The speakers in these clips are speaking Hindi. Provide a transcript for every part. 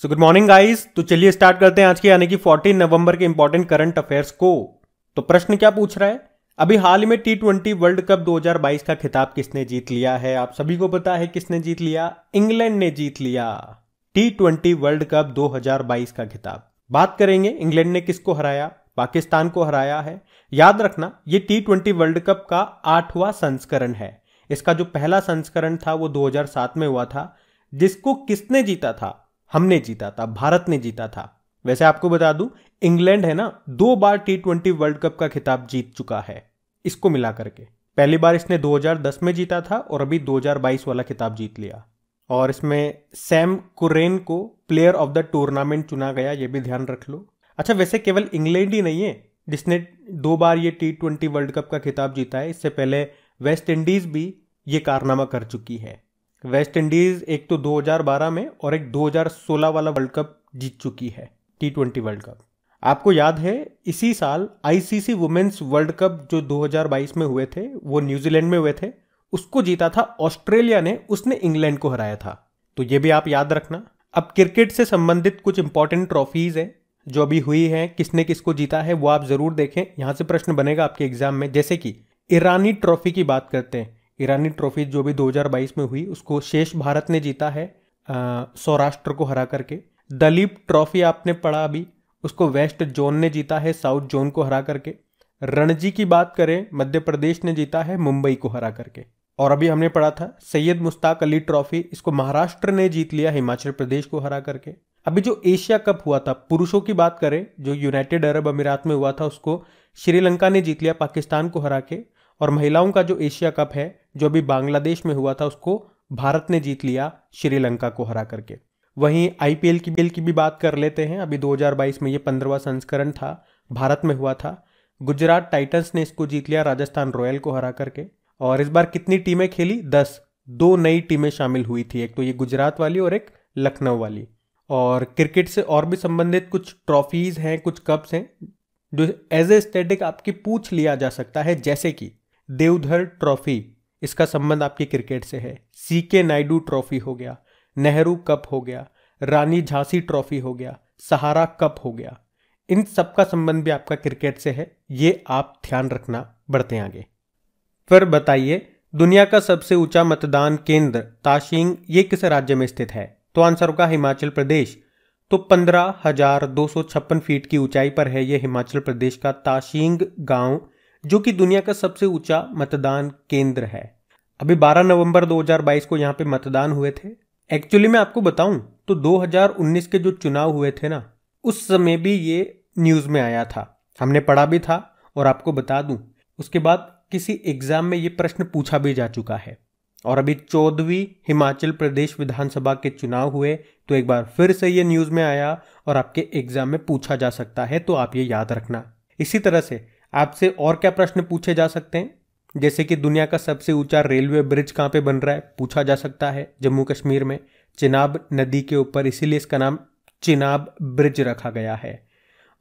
सो गुड मॉर्निंग गाइस तो चलिए स्टार्ट करते हैं आज के यानी कि 14 नवंबर के इंपॉर्टेंट करंट अफेयर्स को तो प्रश्न क्या पूछ रहा है अभी हाल में टी ट्वेंटी वर्ल्ड कप 2022 का खिताब किसने जीत लिया है आप सभी को पता है किसने जीत लिया इंग्लैंड ने जीत लिया टी ट्वेंटी वर्ल्ड कप 2022 का खिताब बात करेंगे इंग्लैंड ने किसको हराया पाकिस्तान को हराया है याद रखना ये टी ट्वेंटी वर्ल्ड कप का आठवां संस्करण है इसका जो पहला संस्करण था वो 2007 में हुआ था जिसको किसने जीता था हमने जीता था भारत ने जीता था वैसे आपको बता दूं इंग्लैंड है ना दो बार टी ट्वेंटी वर्ल्ड कप का खिताब जीत चुका है इसको मिला करके पहली बार इसने 2010 में जीता था और अभी 2022 वाला खिताब जीत लिया और इसमें सैम कुरेन को प्लेयर ऑफ द टूर्नामेंट चुना गया ये भी ध्यान रख लो अच्छा वैसे केवल इंग्लैंड ही नहीं है जिसने दो बार ये टी ट्वेंटी वर्ल्ड कप का खिताब जीता है इससे पहले वेस्ट इंडीज भी ये कारनामा कर चुकी है वेस्ट इंडीज एक तो 2012 में और एक 2016 वाला वर्ल्ड कप जीत चुकी है टी ट्वेंटी वर्ल्ड कप आपको याद है इसी साल आईसीसी वुमेन्स वर्ल्ड कप जो 2022 में हुए थे वो न्यूजीलैंड में हुए थे उसको जीता था ऑस्ट्रेलिया ने उसने इंग्लैंड को हराया था तो ये भी आप याद रखना अब क्रिकेट से संबंधित कुछ इंपॉर्टेंट ट्रॉफीज हैं जो अभी हुई हैं किसने किसको जीता है वो आप जरूर देखें यहाँ से प्रश्न बनेगा आपके एग्जाम में जैसे कि ईरानी ट्रॉफी की बात करते हैं ईरानी ट्रॉफी जो भी 2022 में हुई उसको शेष भारत ने जीता है सौराष्ट्र को हरा करके दलीप ट्रॉफी आपने पढ़ा अभी उसको वेस्ट जोन ने जीता है साउथ जोन को हरा करके रणजी की बात करें मध्य प्रदेश ने जीता है मुंबई को हरा करके और अभी हमने पढ़ा था सैयद मुश्ताक अली ट्रॉफी इसको महाराष्ट्र ने जीत लिया हिमाचल प्रदेश को हरा करके अभी जो एशिया कप हुआ था पुरुषों की बात करें जो यूनाइटेड अरब अमीरात में हुआ था उसको श्रीलंका ने जीत लिया पाकिस्तान को हरा के और महिलाओं का जो एशिया कप है जो अभी बांग्लादेश में हुआ था उसको भारत ने जीत लिया श्रीलंका को हरा करके वहीं आईपीएल की बेल की भी बात कर लेते हैं अभी 2022 में ये पंद्रवा संस्करण था भारत में हुआ था गुजरात टाइटंस ने इसको जीत लिया राजस्थान रॉयल को हरा करके और इस बार कितनी टीमें खेली दस दो नई टीमें शामिल हुई थी एक तो ये गुजरात वाली और एक लखनऊ वाली और क्रिकेट से और भी संबंधित कुछ ट्रॉफीज़ हैं कुछ कप्स हैं जो एज ए स्टेटिक आपकी पूछ लिया जा सकता है जैसे कि देवधर ट्रॉफी इसका संबंध आपके क्रिकेट से है सी के नायडू ट्रॉफी हो गया नेहरू कप हो गया रानी झांसी ट्रॉफी हो गया सहारा कप हो गया इन सब का संबंध भी आपका क्रिकेट से है ये आप ध्यान रखना बढ़ते आगे फिर बताइए दुनिया का सबसे ऊंचा मतदान केंद्र ताशिंग ये किस राज्य में स्थित है तो आंसर होगा हिमाचल प्रदेश तो पंद्रह हजार दो सौ छप्पन फीट की ऊंचाई पर है यह हिमाचल प्रदेश का ताशिंग गांव जो कि दुनिया का सबसे ऊंचा मतदान केंद्र है अभी 12 नवंबर 2022 को यहाँ पे मतदान हुए थे एक्चुअली मैं आपको बताऊं तो 2019 के जो चुनाव हुए थे ना उस समय भी ये न्यूज़ में आया था हमने पढ़ा भी था और आपको बता दूं उसके बाद किसी एग्जाम में ये प्रश्न पूछा भी जा चुका है और अभी चौदहवीं हिमाचल प्रदेश विधानसभा के चुनाव हुए तो एक बार फिर से ये न्यूज़ में आया और आपके एग्जाम में पूछा जा सकता है तो आप ये याद रखना इसी तरह से आपसे और क्या प्रश्न पूछे जा सकते हैं जैसे कि दुनिया का सबसे ऊंचा रेलवे ब्रिज कहाँ पे बन रहा है पूछा जा सकता है जम्मू कश्मीर में चिनाब नदी के ऊपर इसीलिए इसका नाम चिनाब ब्रिज रखा गया है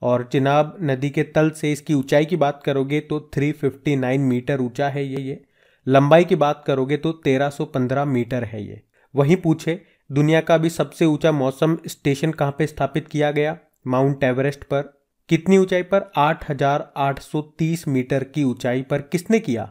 और चिनाब नदी के तल से इसकी ऊंचाई की बात करोगे तो 359 मीटर ऊंचा है ये ये लंबाई की बात करोगे तो 1315 मीटर है ये वहीं पूछे दुनिया का भी सबसे ऊंचा मौसम स्टेशन कहाँ पे स्थापित किया गया माउंट एवरेस्ट पर कितनी ऊंचाई पर 8,830 मीटर की ऊंचाई पर किसने किया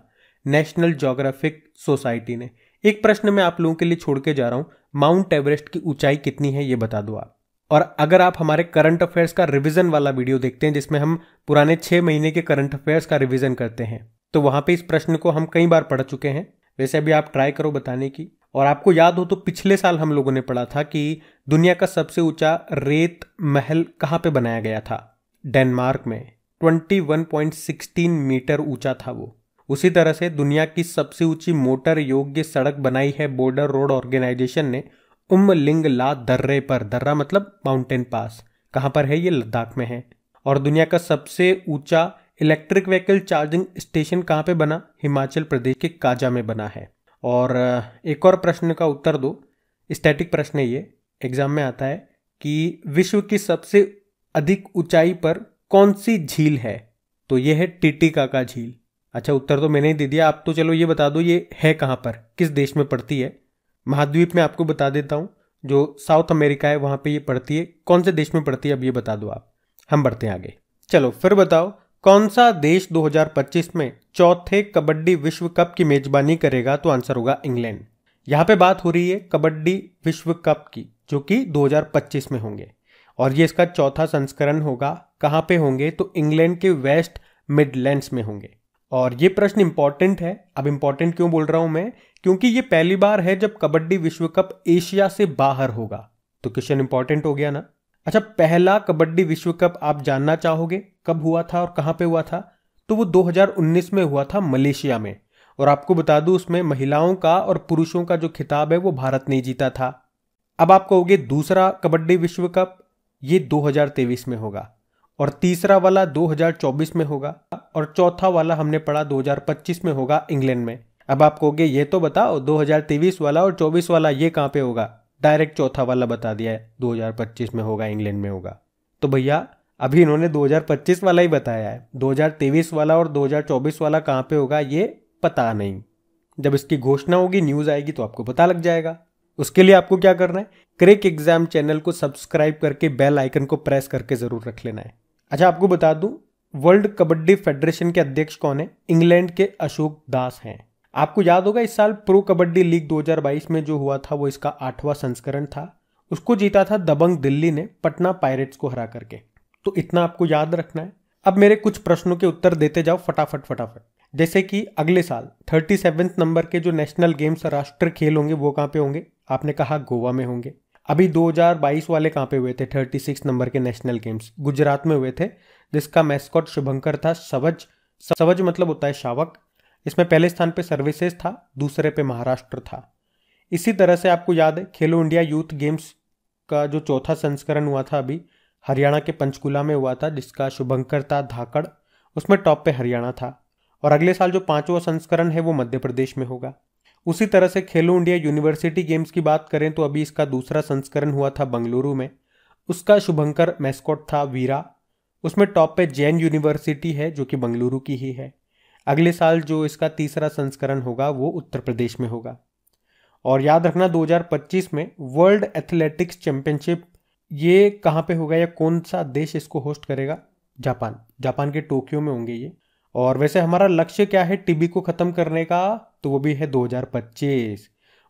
नेशनल जोग्राफिक सोसाइटी ने एक प्रश्न मैं आप लोगों के लिए छोड़ के जा रहा हूं माउंट एवरेस्ट की ऊंचाई कितनी है ये बता दो आप और अगर आप हमारे करंट अफेयर्स का रिविजन वाला वीडियो देखते हैं जिसमें हम पुराने छह महीने के करंट अफेयर्स का रिविजन करते हैं तो वहां पे इस प्रश्न को हम कई बार पढ़ चुके हैं वैसे अभी आप ट्राई करो बताने की और आपको याद हो तो पिछले साल हम लोगों ने पढ़ा था कि दुनिया का सबसे ऊंचा रेत महल कहाँ पे बनाया गया था डेनमार्क में 21.16 मीटर ऊंचा था वो उसी तरह से दुनिया की सबसे ऊंची मोटर योग्य सड़क बनाई है बॉर्डर रोड ऑर्गेनाइजेशन ने लिंग ला दर्रे पर दर्रा मतलब माउंटेन पास कहाँ पर है ये लद्दाख में है और दुनिया का सबसे ऊंचा इलेक्ट्रिक व्हीकल चार्जिंग स्टेशन कहाँ पे बना हिमाचल प्रदेश के काजा में बना है और एक और प्रश्न का उत्तर दो स्टैटिक प्रश्न ये एग्जाम में आता है कि विश्व की सबसे अधिक ऊंचाई पर कौन सी झील है तो यह है टिटिकाका झील अच्छा उत्तर तो मैंने ही दे दिया आप तो चलो ये बता दो ये है कहाँ पर किस देश में पड़ती है महाद्वीप में आपको बता देता हूँ जो साउथ अमेरिका है वहाँ पे ये पड़ती है कौन से देश में पड़ती है अब ये बता दो आप हम बढ़ते हैं आगे चलो फिर बताओ कौन सा देश 2025 में चौथे कबड्डी विश्व कप की मेजबानी करेगा तो आंसर होगा इंग्लैंड यहाँ पे बात हो रही है कबड्डी विश्व कप की जो कि 2025 में होंगे और ये इसका चौथा संस्करण होगा कहाँ पे होंगे तो इंग्लैंड के वेस्ट मिडलैंड्स में होंगे और ये प्रश्न इंपॉर्टेंट है अब इंपॉर्टेंट क्यों बोल रहा हूं मैं क्योंकि ये पहली बार है जब कबड्डी विश्व कप एशिया से बाहर होगा तो क्वेश्चन इंपॉर्टेंट हो गया ना अच्छा पहला कबड्डी विश्व कप आप जानना चाहोगे कब हुआ था और कहाँ पे हुआ था तो वो 2019 में हुआ था मलेशिया में और आपको बता दूं उसमें महिलाओं का और पुरुषों का जो खिताब है वो भारत ने जीता था अब आप कहोगे दूसरा कबड्डी विश्व कप ये 2023 में होगा और तीसरा वाला 2024 में होगा और चौथा वाला हमने पढ़ा 2025 में होगा इंग्लैंड में अब आप कहोगे ये तो बताओ 2023 वाला और 24 वाला ये कहाँ पे होगा डायरेक्ट चौथा वाला बता दिया है 2025 में होगा इंग्लैंड में होगा तो भैया अभी इन्होंने 2025 वाला ही बताया है 2023 वाला और 2024 वाला कहाँ पे होगा ये पता नहीं जब इसकी घोषणा होगी न्यूज़ आएगी तो आपको पता लग जाएगा उसके लिए आपको क्या करना है क्रिक एग्जाम चैनल को सब्सक्राइब करके बेल आइकन को प्रेस करके जरूर रख लेना है अच्छा आपको बता दूं वर्ल्ड कबड्डी फेडरेशन के अध्यक्ष कौन है इंग्लैंड के अशोक दास हैं आपको याद होगा इस साल प्रो कबड्डी लीग 2022 में जो हुआ था वो इसका आठवां संस्करण था उसको जीता था दबंग दिल्ली ने पटना पायरेट्स को हरा करके तो इतना आपको याद रखना है अब मेरे कुछ प्रश्नों के उत्तर देते जाओ फटाफट फटाफट जैसे कि अगले साल थर्टी नंबर के जो नेशनल गेम्स राष्ट्रीय खेल होंगे वो कहाँ पे होंगे आपने कहा गोवा में होंगे अभी 2022 वाले कहाँ पे हुए थे 36 नंबर के नेशनल गेम्स गुजरात में हुए थे जिसका मैस्कॉट शुभंकर था सवज सवज मतलब होता है शावक इसमें पहले स्थान पे सर्विसेज था दूसरे पे महाराष्ट्र था इसी तरह से आपको याद है खेलो इंडिया यूथ गेम्स का जो चौथा संस्करण हुआ था अभी हरियाणा के पंचकुला में हुआ था जिसका शुभंकर था धाकड़ उसमें टॉप पे हरियाणा था और अगले साल जो पांचवा संस्करण है वो मध्य प्रदेश में होगा उसी तरह से खेलो इंडिया यूनिवर्सिटी गेम्स की बात करें तो अभी इसका दूसरा संस्करण हुआ था बंगलुरु में उसका शुभंकर मैस्कॉट था वीरा उसमें टॉप पे जैन यूनिवर्सिटी है जो कि बंगलुरु की ही है अगले साल जो इसका तीसरा संस्करण होगा वो उत्तर प्रदेश में होगा और याद रखना 2025 में वर्ल्ड एथलेटिक्स चैंपियनशिप ये कहाँ पे होगा या कौन सा देश इसको होस्ट करेगा जापान जापान के टोक्यो में होंगे ये और वैसे हमारा लक्ष्य क्या है टीबी को ख़त्म करने का तो वो भी है 2025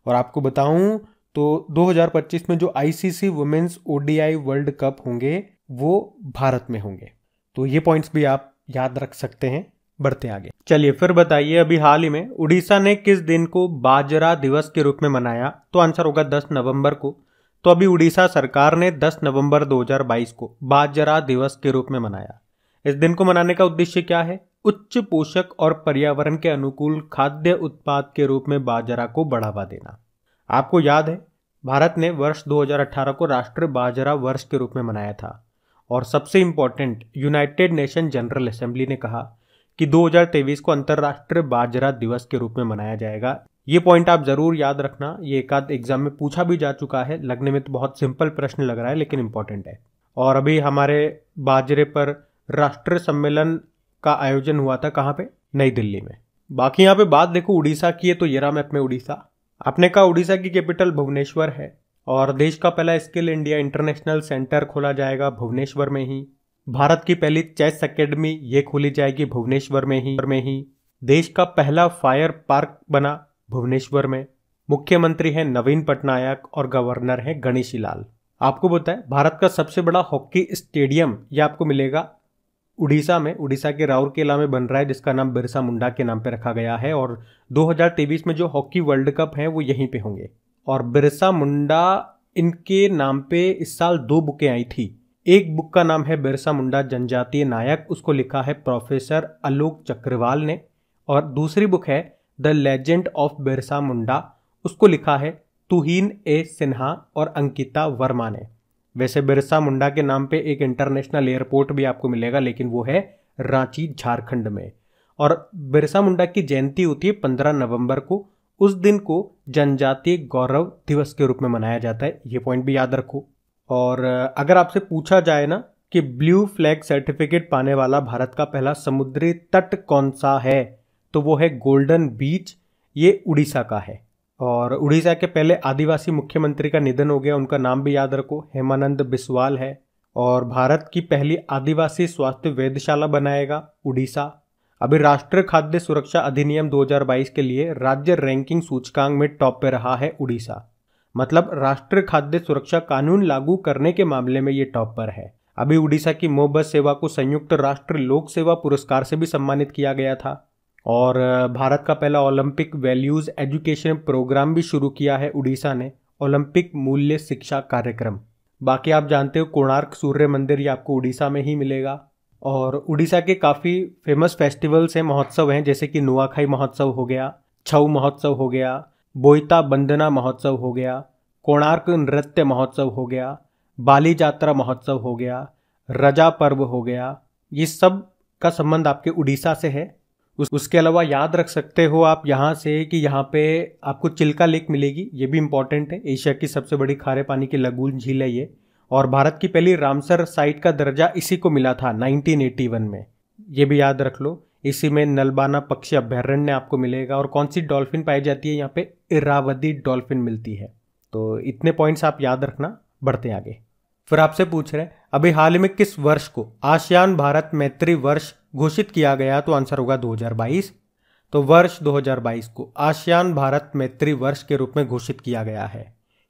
और आपको बताऊं तो 2025 में जो ICC women's ODI World Cup होंगे वो भारत में होंगे तो ये पॉइंट्स भी आप याद रख सकते हैं बढ़ते आगे चलिए फिर बताइए अभी हाल ही में उड़ीसा ने किस दिन को बाजरा दिवस के रूप में मनाया तो आंसर होगा 10 नवंबर को तो अभी उड़ीसा सरकार ने 10 नवंबर 2022 को बाजरा दिवस के रूप में मनाया इस दिन को मनाने का उद्देश्य क्या है उच्च पोषक और पर्यावरण के अनुकूल खाद्य उत्पाद के रूप में बाजरा को बढ़ावा देना आपको याद है भारत ने वर्ष 2018 को राष्ट्रीय बाजरा वर्ष के रूप में मनाया था और सबसे important United Nation General Assembly ने कहा कि 2023 को अंतर्राष्ट्रीय बाजरा दिवस के रूप में मनाया जाएगा ये पॉइंट आप ज़रूर याद रखना ये एक आध एग्जाम में पूछा भी जा चुका है लगने में तो बहुत सिंपल प्रश्न लग रहा है लेकिन इम्पॉर्टेंट है और अभी हमारे बाजरे पर राष्ट्रीय सम्मेलन का आयोजन हुआ था कहाँ पे नई दिल्ली में बाकी यहाँ पे बात देखो उड़ीसा की है तो येरा मैप में उड़ीसा आपने कहा उड़ीसा की कैपिटल भुवनेश्वर है और देश का पहला स्किल इंडिया इंटरनेशनल सेंटर खोला जाएगा भुवनेश्वर में ही भारत की पहली चेस अकेडमी ये खोली जाएगी भुवनेश्वर में ही में ही देश का पहला फायर पार्क बना भुवनेश्वर में मुख्यमंत्री है नवीन पटनायक और गवर्नर है गणेशी लाल आपको बताए भारत का सबसे बड़ा हॉकी स्टेडियम ये आपको मिलेगा उड़ीसा में उड़ीसा के राउरकेला में बन रहा है जिसका नाम बिरसा मुंडा के नाम पर रखा गया है और 2023 में जो हॉकी वर्ल्ड कप है वो यहीं पे होंगे और बिरसा मुंडा इनके नाम पे इस साल दो बुकें आई थी एक बुक का नाम है बिरसा मुंडा जनजातीय नायक उसको लिखा है प्रोफेसर आलोक चक्रवाल ने और दूसरी बुक है the legend of Birsa Munda उसको लिखा है तुहीन ए सिन्हा और अंकिता वर्मा ने वैसे बिरसा मुंडा के नाम पे एक इंटरनेशनल एयरपोर्ट भी आपको मिलेगा लेकिन वो है रांची झारखंड में और बिरसा मुंडा की जयंती होती है पंद्रह नवंबर को उस दिन को जनजातीय गौरव दिवस के रूप में मनाया जाता है ये पॉइंट भी याद रखो और अगर आपसे पूछा जाए ना कि ब्लू फ्लैग सर्टिफिकेट पाने वाला भारत का पहला समुद्री तट कौन सा है तो वो है गोल्डन बीच ये उड़ीसा का है और उड़ीसा के पहले आदिवासी मुख्यमंत्री का निधन हो गया उनका नाम भी याद रखो हेमानंद बिस्वाल है और भारत की पहली आदिवासी स्वास्थ्य वेधशाला बनाएगा उड़ीसा अभी राष्ट्रीय खाद्य सुरक्षा अधिनियम 2022 के लिए राज्य रैंकिंग सूचकांक में टॉप पे रहा है उड़ीसा मतलब राष्ट्रीय खाद्य सुरक्षा कानून लागू करने के मामले में ये टॉप पर है अभी उड़ीसा की मोबस सेवा को संयुक्त राष्ट्र लोक सेवा पुरस्कार से भी सम्मानित किया गया था और भारत का पहला ओलंपिक वैल्यूज़ एजुकेशन प्रोग्राम भी शुरू किया है उड़ीसा ने ओलंपिक मूल्य शिक्षा कार्यक्रम बाकी आप जानते हो कोणार्क सूर्य मंदिर ये आपको उड़ीसा में ही मिलेगा और उड़ीसा के काफ़ी फेमस फेस्टिवल्स हैं महोत्सव हैं जैसे कि नुआखाई महोत्सव हो गया छऊ महोत्सव हो गया बोईता बंदना महोत्सव हो गया कोणार्क नृत्य महोत्सव हो गया बाली जात्रा महोत्सव हो गया रजा पर्व हो गया ये सब का संबंध आपके उड़ीसा से है उस उसके अलावा याद रख सकते हो आप यहाँ से कि यहाँ पे आपको चिल्का लेक मिलेगी ये भी इम्पॉर्टेंट है एशिया की सबसे बड़ी खारे पानी की लगून झील है ये और भारत की पहली रामसर साइट का दर्जा इसी को मिला था 1981 में ये भी याद रख लो इसी में नलबाना पक्षी अभ्यारण्य आपको मिलेगा और कौन सी डॉल्फिन पाई जाती है यहाँ पे इरावदी डॉल्फिन मिलती है तो इतने पॉइंट्स आप याद रखना बढ़ते आगे फिर आपसे पूछ रहे हैं अभी हाल ही में किस वर्ष को आसियान भारत मैत्री वर्ष घोषित किया गया तो आंसर होगा 2022 तो वर्ष 2022 को आसियान भारत मैत्री वर्ष के रूप में घोषित किया गया है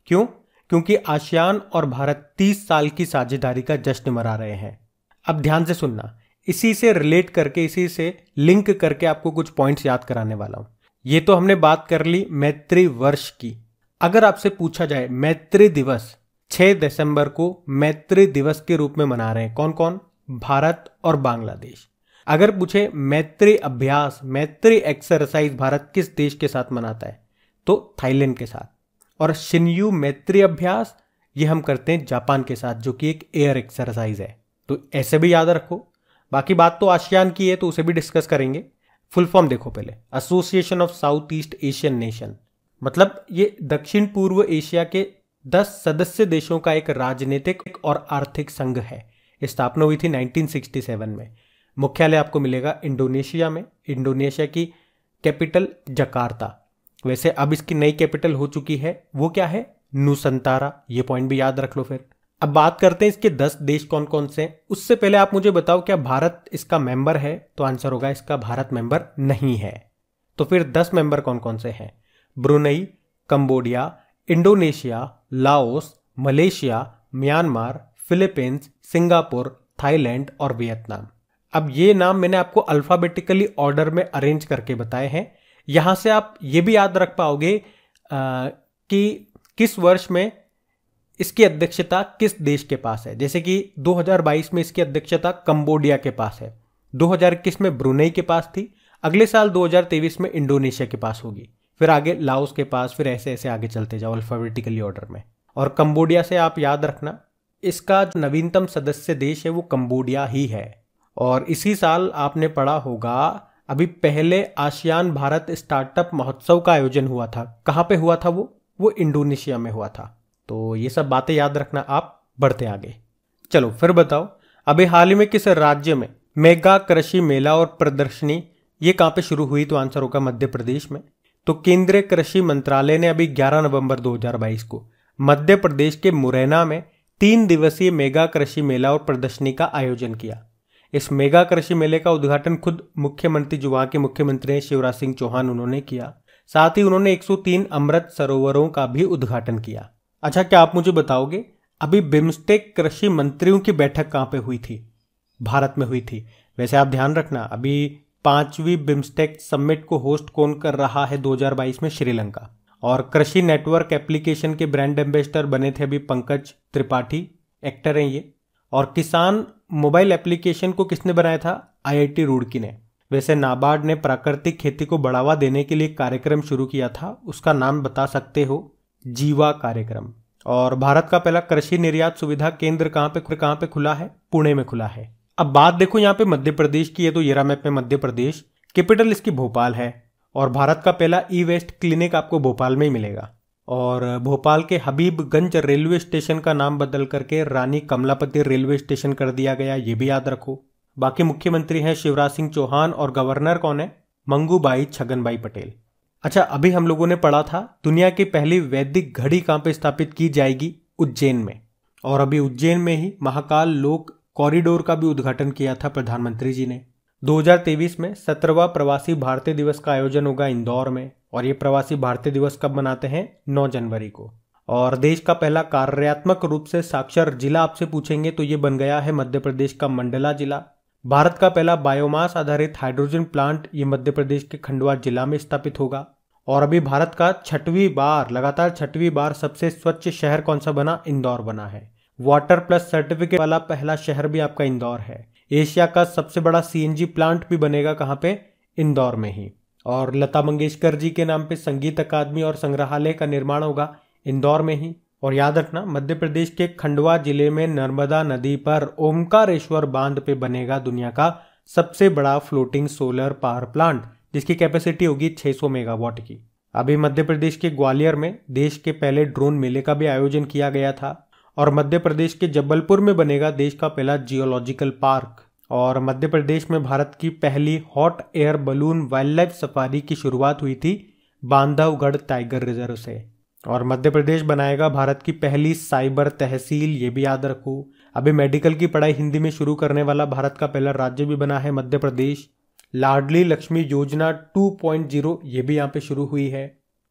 क्यों क्योंकि आसियान और भारत 30 साल की साझेदारी का जश्न मना रहे हैं अब ध्यान से सुनना इसी से रिलेट करके इसी से लिंक करके आपको कुछ पॉइंट्स याद कराने वाला हूं ये तो हमने बात कर ली मैत्री वर्ष की अगर आपसे पूछा जाए मैत्री दिवस 6 दिसंबर को मैत्री दिवस के रूप में मना रहे हैं कौन कौन भारत और बांग्लादेश अगर पूछे मैत्री अभ्यास मैत्री एक्सरसाइज भारत किस देश के साथ मनाता है तो थाईलैंड के साथ और शिनयू मैत्री अभ्यास ये हम करते हैं जापान के साथ जो कि एक एयर एक्सरसाइज है तो ऐसे भी याद रखो बाकी बात तो आसियान की है तो उसे भी डिस्कस करेंगे फुल फॉर्म देखो पहले Association of South East Asian Nation मतलब ये दक्षिण पूर्व एशिया के दस सदस्य देशों का एक राजनीतिक और आर्थिक संघ है स्थापना हुई थी 1967 में मुख्यालय आपको मिलेगा इंडोनेशिया में इंडोनेशिया की कैपिटल जकार्ता वैसे अब इसकी नई कैपिटल हो चुकी है वो क्या है नूसंतारा ये पॉइंट भी याद रख लो फिर अब बात करते हैं इसके दस देश कौन कौन से हैं उससे पहले आप मुझे बताओ क्या भारत इसका मेंबर है तो आंसर होगा इसका भारत मेंबर नहीं है तो फिर दस मेंबर कौन कौन से हैं Brunei Cambodia Indonesia Laos Malaysia Myanmar Philippines Singapore Thailand और वियतनाम अब ये नाम मैंने आपको अल्फ़ाबेटिकली ऑर्डर में अरेंज करके बताए हैं यहां से आप ये भी याद रख पाओगे कि किस वर्ष में इसकी अध्यक्षता किस देश के पास है जैसे कि 2022 में इसकी अध्यक्षता कंबोडिया के पास है 2021 में ब्रुनई के पास थी अगले साल 2023 में इंडोनेशिया के पास होगी फिर आगे लाओस के पास फिर ऐसे ऐसे आगे चलते जाओ अल्फ़ाबेटिकली ऑर्डर में और कंबोडिया से आप याद रखना इसका जो नवीनतम सदस्य देश है वो कंबोडिया ही है और इसी साल आपने पढ़ा होगा अभी पहले आसियान भारत स्टार्टअप महोत्सव का आयोजन हुआ था कहाँ पे हुआ था वो वो इंडोनेशिया में हुआ था तो ये सब बातें याद रखना आप बढ़ते आगे चलो फिर बताओ अभी हाल ही में किस राज्य में मेगा कृषि मेला और प्रदर्शनी ये कहाँ पे शुरू हुई तो आंसर होगा मध्य प्रदेश में तो केंद्रीय कृषि मंत्रालय ने अभी 11 नवंबर 2022 को मध्य प्रदेश के मुरैना में तीन दिवसीय मेगा कृषि मेला और प्रदर्शनी का आयोजन किया इस मेगा कृषि मेले का उद्घाटन खुद मुख्यमंत्री वहां के मुख्यमंत्री हैं शिवराज सिंह चौहान उन्होंने किया साथ ही उन्होंने 103 अमृत सरोवरों का भी उद्घाटन किया अच्छा क्या आप मुझे बताओगे अभी बिम्स्टेक कृषि मंत्रियों की बैठक कहाँ पे हुई थी भारत में हुई थी वैसे आप ध्यान रखना अभी पांचवी बिम्स्टेक समिट को होस्ट कौन कर रहा है 2022 में श्रीलंका और कृषि नेटवर्क एप्लीकेशन के ब्रांड एम्बेसडर बने थे अभी पंकज त्रिपाठी एक्टर हैं ये और किसान मोबाइल एप्लीकेशन को किसने बनाया था आईआईटी रुड़की ने वैसे नाबार्ड ने प्राकृतिक खेती को बढ़ावा देने के लिए कार्यक्रम शुरू किया था उसका नाम बता सकते हो जीवा कार्यक्रम और भारत का पहला कृषि निर्यात सुविधा केंद्र कहाँ पे कहाँ पे खुला है पुणे में खुला है अब बात देखो यहाँ पे मध्य प्रदेश की है तो येरा मैप में मध्य प्रदेश कैपिटल इसकी भोपाल है और भारत का पहला ई वेस्ट क्लिनिक आपको भोपाल में ही मिलेगा और भोपाल के हबीबगंज रेलवे स्टेशन का नाम बदल करके रानी कमलापति रेलवे स्टेशन कर दिया गया ये भी याद रखो बाकी मुख्यमंत्री हैं शिवराज सिंह चौहान और गवर्नर कौन है मंगूबाई छगनबाई पटेल अच्छा अभी हम लोगों ने पढ़ा था दुनिया की पहली वैदिक घड़ी कहाँ पर स्थापित की जाएगी उज्जैन में और अभी उज्जैन में ही महाकाल लोक कॉरिडोर का भी उद्घाटन किया था प्रधानमंत्री जी ने 2023 में सत्रहवा प्रवासी भारतीय दिवस का आयोजन होगा इंदौर में और ये प्रवासी भारतीय दिवस कब मनाते हैं 9 जनवरी को और देश का पहला कार्यात्मक रूप से साक्षर जिला आपसे पूछेंगे तो ये बन गया है मध्य प्रदेश का मंडला जिला भारत का पहला बायोमास आधारित हाइड्रोजन प्लांट ये मध्य प्रदेश के खंडवा जिला में स्थापित होगा और अभी भारत का छठवीं बार लगातार छठवीं बार सबसे स्वच्छ शहर कौन सा बना इंदौर बना है वाटर प्लस सर्टिफिकेट वाला पहला शहर भी आपका इंदौर है एशिया का सबसे बड़ा सीएनजी प्लांट भी बनेगा कहाँ पे इंदौर में ही और लता मंगेशकर जी के नाम पे संगीत अकादमी और संग्रहालय का निर्माण होगा इंदौर में ही और याद रखना मध्य प्रदेश के खंडवा जिले में नर्मदा नदी पर ओमकारेश्वर बांध पे बनेगा दुनिया का सबसे बड़ा फ्लोटिंग सोलर पावर प्लांट जिसकी कैपेसिटी होगी 600 मेगावाट की अभी मध्य प्रदेश के ग्वालियर में देश के पहले ड्रोन मेले का भी आयोजन किया गया था और मध्य प्रदेश के जबलपुर में बनेगा देश का पहला जियोलॉजिकल पार्क और मध्य प्रदेश में भारत की पहली hot air balloon wildlife safari की शुरुआत हुई थी बांधवगढ़ टाइगर रिजर्व से और मध्य प्रदेश बनाएगा भारत की पहली साइबर तहसील ये भी याद रखो अभी मेडिकल की पढ़ाई हिंदी में शुरू करने वाला भारत का पहला राज्य भी बना है मध्य प्रदेश लाडली लक्ष्मी योजना 2.0 ये भी यहाँ पे शुरू हुई है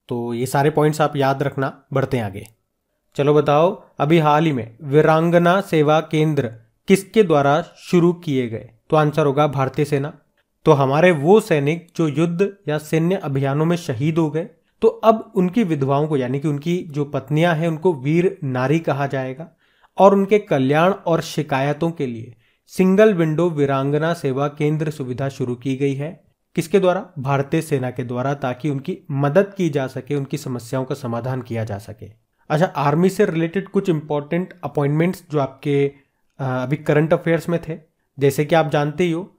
तो ये सारे पॉइंट्स आप याद रखना बढ़ते आगे चलो बताओ अभी हाल ही में वीरांगना सेवा केंद्र किसके द्वारा शुरू किए गए तो आंसर होगा भारतीय सेना तो हमारे वो सैनिक जो युद्ध या सैन्य अभियानों में शहीद हो गए तो अब उनकी विधवाओं को यानी कि उनकी जो पत्नियां हैं उनको वीर नारी कहा जाएगा और उनके कल्याण और शिकायतों के लिए सिंगल विंडो वीरांगना सेवा केंद्र सुविधा शुरू की गई है किसके द्वारा भारतीय सेना के द्वारा ताकि उनकी मदद की जा सके उनकी समस्याओं का समाधान किया जा सके अच्छा आर्मी से रिलेटेड कुछ इंपॉर्टेंट अपॉइंटमेंट्स जो आपके अभी करंट अफेयर्स में थे जैसे कि आप जानते ही हो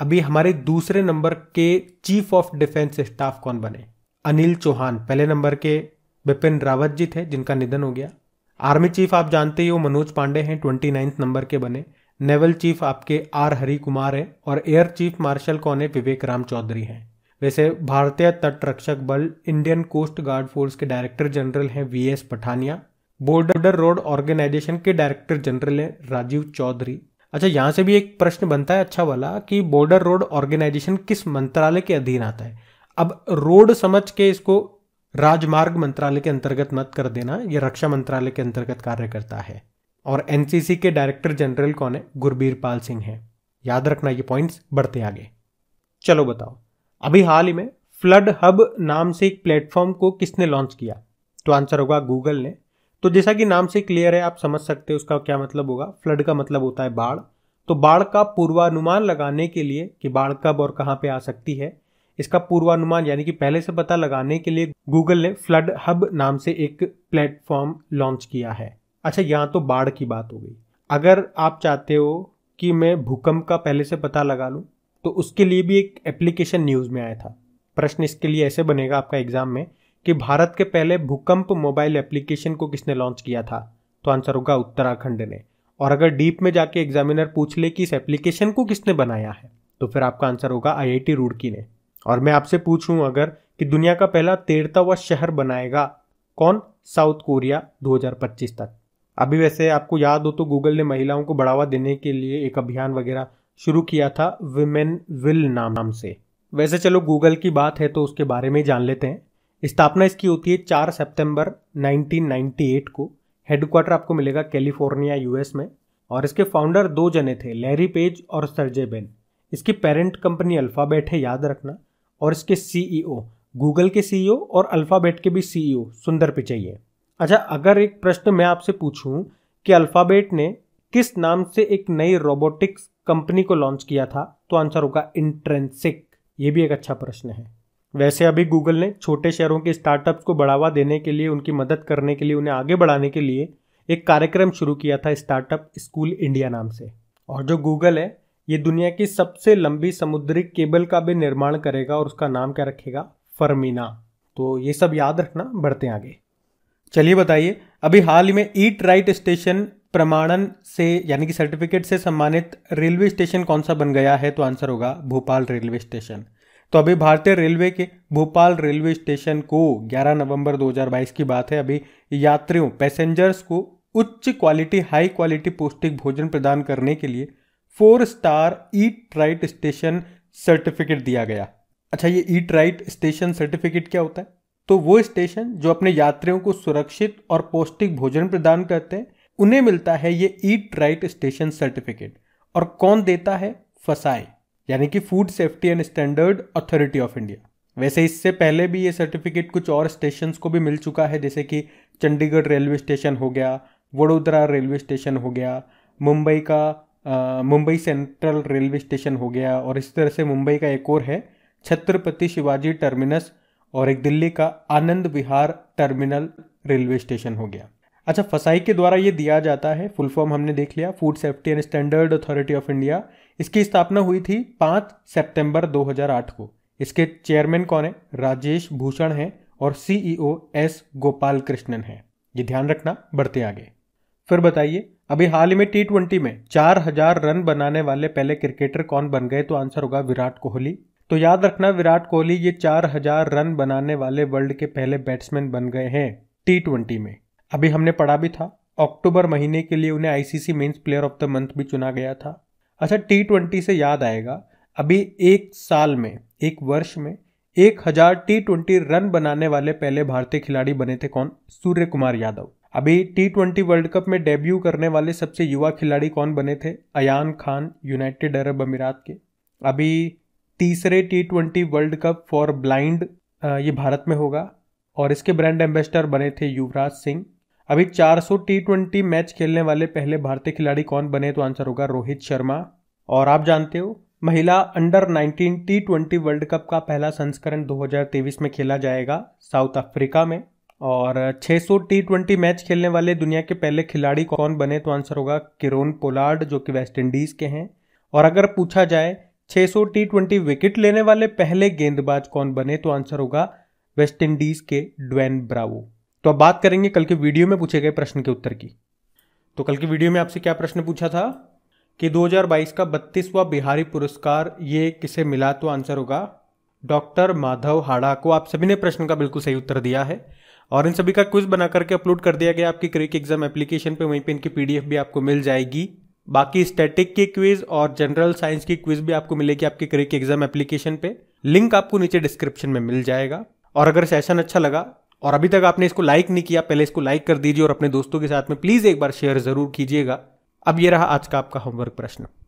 अभी हमारे दूसरे नंबर के चीफ ऑफ डिफेंस स्टाफ कौन बने अनिल चौहान पहले नंबर के बिपिन रावत जी थे जिनका निधन हो गया आर्मी चीफ आप जानते ही हो मनोज पांडे हैं ट्वेंटी नाइन्थ नंबर के बने नेवल चीफ आपके आर हरी कुमार है और एयर चीफ मार्शल कौन है विवेक राम चौधरी हैं वैसे भारतीय तटरक्षक बल इंडियन कोस्ट गार्ड फोर्स के डायरेक्टर जनरल हैं V S Pathania border road organisation के डायरेक्टर जनरल हैं राजीव चौधरी अच्छा यहाँ से भी एक प्रश्न बनता है अच्छा वाला कि बॉर्डर रोड ऑर्गेनाइजेशन किस मंत्रालय के अधीन आता है अब रोड समझ के इसको राजमार्ग मंत्रालय के अंतर्गत मत कर देना ये रक्षा मंत्रालय के अंतर्गत कार्य करता है और एनसीसी के डायरेक्टर जनरल कौन है गुरबीर पाल सिंह है याद रखना ये पॉइंट्स बढ़ते आगे चलो बताओ अभी हाल ही में फ्लड हब नाम से एक प्लेटफॉर्म को किसने लॉन्च किया तो आंसर होगा गूगल ने तो जैसा कि नाम से क्लियर है आप समझ सकते हो उसका क्या मतलब होगा फ्लड का मतलब होता है बाढ़ तो बाढ़ का पूर्वानुमान लगाने के लिए कि बाढ़ कब और कहाँ पे आ सकती है इसका पूर्वानुमान यानी कि पहले से पता लगाने के लिए गूगल ने फ्लड हब नाम से एक प्लेटफॉर्म लॉन्च किया है अच्छा यहाँ तो बाढ़ की बात हो गई अगर आप चाहते हो कि मैं भूकंप का पहले से पता लगा लूँ तो उसके लिए भी एक एप्लीकेशन न्यूज़ में आया था प्रश्न इसके लिए ऐसे बनेगा आपका एग्जाम में कि भारत के पहले भूकंप मोबाइल एप्लीकेशन को किसने लॉन्च किया था तो आंसर होगा उत्तराखंड ने और अगर डीप में जाके एग्जामिनर पूछ ले कि इस एप्लीकेशन को किसने बनाया है तो फिर आपका आंसर होगा आईआईटी रुड़की ने और मैं आपसे पूछूं अगर कि दुनिया का पहला तेरता हुआ शहर बनाएगा कौन साउथ कोरिया 2025 तक अभी वैसे आपको याद हो तो गूगल ने महिलाओं को बढ़ावा देने के लिए एक अभियान वगैरह शुरू किया था विमेन विल नाम से वैसे चलो गूगल की बात है तो उसके बारे में जान लेते हैं स्थापना इसकी होती है चार सितंबर 1998 को हेडक्वार्टर आपको मिलेगा कैलिफोर्निया यूएस में और इसके फाउंडर दो जने थे लैरी पेज और सरजे बेन इसकी पेरेंट कंपनी अल्फ़ाबेट है याद रखना और इसके सीईओ गूगल के सीईओ और अल्फ़ाबेट के भी सीईओ सुंदर पिचाई है अच्छा अगर एक प्रश्न मैं आपसे पूछूं कि अल्फ़ाबेट ने किस नाम से एक नई रोबोटिक्स कंपनी को लॉन्च किया था तो आंसर होगा इंट्रेंसिक ये भी एक अच्छा प्रश्न है वैसे अभी गूगल ने छोटे शहरों के स्टार्टअप्स को बढ़ावा देने के लिए उनकी मदद करने के लिए उन्हें आगे बढ़ाने के लिए एक कार्यक्रम शुरू किया था स्टार्टअप स्कूल इंडिया नाम से और जो गूगल है ये दुनिया की सबसे लंबी समुद्री केबल का भी निर्माण करेगा और उसका नाम क्या रखेगा फर्मीना तो ये सब याद रखना बढ़ते आगे चलिए बताइए अभी हाल ही में ईट राइट स्टेशन प्रमाणन से यानी कि सर्टिफिकेट से सम्मानित रेलवे स्टेशन कौन सा बन गया है तो आंसर होगा भोपाल रेलवे स्टेशन तो अभी भारतीय रेलवे के भोपाल रेलवे स्टेशन को 11 नवंबर 2022 की बात है अभी यात्रियों पैसेंजर्स को उच्च क्वालिटी हाई क्वालिटी पौष्टिक भोजन प्रदान करने के लिए four star Eat Right station certificate दिया गया अच्छा ये ईट राइट स्टेशन सर्टिफिकेट क्या होता है तो वो स्टेशन जो अपने यात्रियों को सुरक्षित और पौष्टिक भोजन प्रदान करते हैं उन्हें मिलता है ये ईट राइट स्टेशन सर्टिफिकेट और कौन देता है फसाएं यानी कि Food Safety and Standard Authority of India वैसे इससे पहले भी ये सर्टिफिकेट कुछ और स्टेशन को भी मिल चुका है जैसे कि चंडीगढ़ रेलवे स्टेशन हो गया वडोदरा रेलवे स्टेशन हो गया मुंबई का मुंबई सेंट्रल रेलवे स्टेशन हो गया और इस तरह से मुंबई का एक और है छत्रपति शिवाजी टर्मिनस और एक दिल्ली का Anand Vihar terminal railway station हो गया अच्छा फसाई के द्वारा ये दिया जाता है फुल फॉर्म हमने देख लिया Food Safety and Standard Authority of India इसकी स्थापना हुई थी पाँच सितंबर 2008 को इसके चेयरमैन कौन है राजेश भूषण है और CEO S e Gopal Krishnan है ये ध्यान रखना बढ़ते आगे फिर बताइए अभी हाल ही में टी ट्वेंटी में चार हजार रन बनाने वाले पहले क्रिकेटर कौन बन गए तो आंसर होगा विराट कोहली तो याद रखना विराट कोहली ये चार हजार रन बनाने वाले वर्ल्ड के पहले बैट्समैन बन गए हैं टी ट्वेंटी में अभी हमने पढ़ा भी था अक्टूबर महीने के लिए उन्हें ICC men's player of the month भी चुना गया था अच्छा टी ट्वेंटी से याद आएगा अभी एक साल में एक वर्ष में एक हजार टी ट्वेंटी रन बनाने वाले पहले भारतीय खिलाड़ी बने थे कौन सूर्य कुमार यादव अभी टी ट्वेंटी वर्ल्ड कप में डेब्यू करने वाले सबसे युवा खिलाड़ी कौन बने थे अयान खान यूनाइटेड अरब अमीरात के अभी तीसरे T twenty World Cup for blind ये भारत में होगा और इसके ब्रांड एम्बेसडर बने थे युवराज सिंह अभी 400 टी मैच खेलने वाले पहले भारतीय खिलाड़ी कौन बने तो आंसर होगा रोहित शर्मा और आप जानते हो महिला under 19 T twenty World Cup का पहला संस्करण 2023 में खेला जाएगा साउथ अफ्रीका में और 600 टी ट्वेंटी मैच खेलने वाले दुनिया के पहले खिलाड़ी कौन बने तो आंसर होगा किरोन पोलार्ड जो कि वेस्ट इंडीज़ के हैं और अगर पूछा जाए 600 टी ट्वेंटी विकेट लेने वाले पहले गेंदबाज कौन बने तो आंसर होगा वेस्ट इंडीज़ के ड्वेन ब्रावो तो अब बात करेंगे कल के वीडियो में पूछे गए प्रश्न के उत्तर की तो कल के वीडियो में आपसे क्या प्रश्न पूछा था कि 2022 का बत्तीसवा बिहारी पुरस्कार ये किसे मिला तो आंसर होगा डॉक्टर माधव हाड़ा को आप सभी ने प्रश्न का बिल्कुल सही उत्तर दिया है और इन सभी का क्विज बना करके अपलोड कर दिया गया आपकी क्रिक एग्जाम एप्लीकेशन पे वहीं पे इनकी पीडीएफ भी आपको मिल जाएगी बाकी स्टैटिक की क्विज और जनरल साइंस की क्विज भी आपको मिलेगी आपके क्रिक एग्जाम एप्लीकेशन पे लिंक आपको नीचे डिस्क्रिप्शन में मिल जाएगा और अगर सेशन अच्छा लगा और अभी तक आपने इसको लाइक नहीं किया पहले इसको लाइक कर दीजिए और अपने दोस्तों के साथ में प्लीज़ एक बार शेयर ज़रूर कीजिएगा अब ये रहा आज का आपका होमवर्क प्रश्न